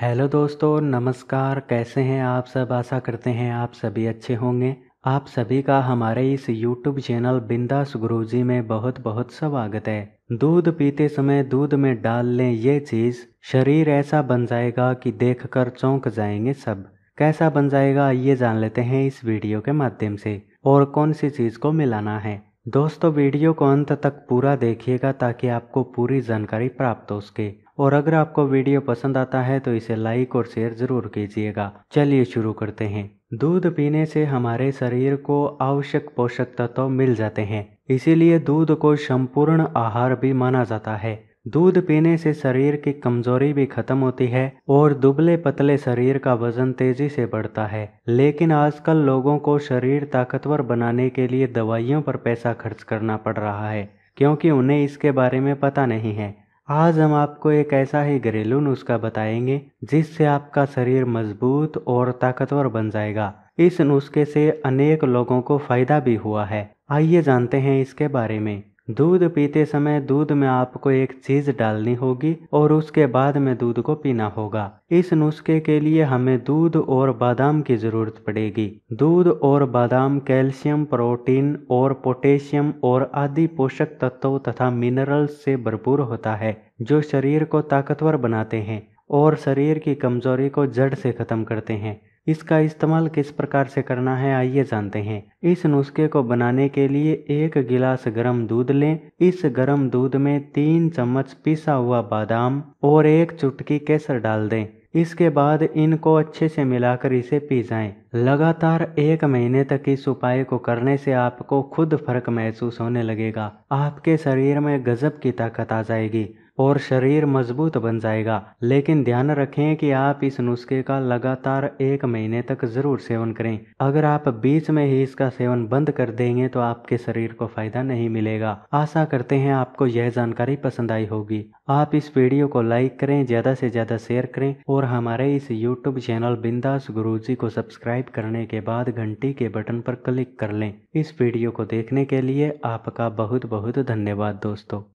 Hello दोस्तों नमस्कार कैसे हैं आप सब आशा करते हैं आप सभी अच्छे होंगे आप सभी का हमारे इस यूट्यूब चैनल बिंदास गुरुजी में बहुत बहुत स्वागत है दूध पीते समय दूध में डाल लें ये चीज़ शरीर ऐसा बन जाएगा कि देखकर चौंक जाएंगे सब कैसा बन जाएगा ये जान लेते हैं इस वीडियो के माध्यम से और कौन सी चीज़ को मिलाना है दोस्तों वीडियो को अंत तक पूरा देखिएगा ताकि आपको पूरी जानकारी प्राप्त हो सके और अगर आपको वीडियो पसंद आता है तो इसे लाइक और शेयर ज़रूर कीजिएगा चलिए शुरू करते हैं दूध पीने से हमारे शरीर को आवश्यक पोषक तत्व तो मिल जाते हैं इसीलिए दूध को संपूर्ण आहार भी माना जाता है दूध पीने से शरीर की कमजोरी भी खत्म होती है और दुबले पतले शरीर का वजन तेजी से बढ़ता है लेकिन आजकल लोगों को शरीर ताकतवर बनाने के लिए दवाइयों पर पैसा खर्च करना पड़ रहा है क्योंकि उन्हें इसके बारे में पता नहीं है आज हम आपको एक ऐसा ही घरेलू नुस्खा बताएंगे जिससे आपका शरीर मजबूत और ताकतवर बन जाएगा इस नुस्खे से अनेक लोगों को फायदा भी हुआ है आइए जानते हैं इसके बारे में दूध पीते समय दूध में आपको एक चीज डालनी होगी और उसके बाद में दूध को पीना होगा इस नुस्खे के लिए हमें दूध और बादाम की जरूरत पड़ेगी दूध और बादाम कैल्शियम प्रोटीन और पोटेशियम और आदि पोषक तत्वों तथा मिनरल्स से भरपूर होता है जो शरीर को ताकतवर बनाते हैं और शरीर की कमजोरी को जड़ से खत्म करते हैं इसका इस्तेमाल किस प्रकार से करना है आइए जानते हैं इस नुस्खे को बनाने के लिए एक गिलास गर्म दूध लें इस गर्म दूध में तीन चम्मच पिसा हुआ बादाम और एक चुटकी केसर डाल दें इसके बाद इनको अच्छे से मिलाकर इसे पी जाएं। लगातार एक महीने तक इस उपाय को करने से आपको खुद फर्क महसूस होने लगेगा आपके शरीर में गजब की ताकत आ जाएगी और शरीर मजबूत बन जाएगा लेकिन ध्यान रखें कि आप इस नुस्खे का लगातार एक महीने तक जरूर सेवन करें अगर आप बीच में ही इसका सेवन बंद कर देंगे तो आपके शरीर को फायदा नहीं मिलेगा आशा करते हैं आपको यह जानकारी पसंद आई होगी आप इस वीडियो को लाइक करें ज्यादा से ज्यादा शेयर करें और हमारे इस यूट्यूब चैनल बिंदास गुरु को सब्सक्राइब करने के बाद घंटी के बटन पर क्लिक कर लें इस वीडियो को देखने के लिए आपका बहुत बहुत धन्यवाद दोस्तों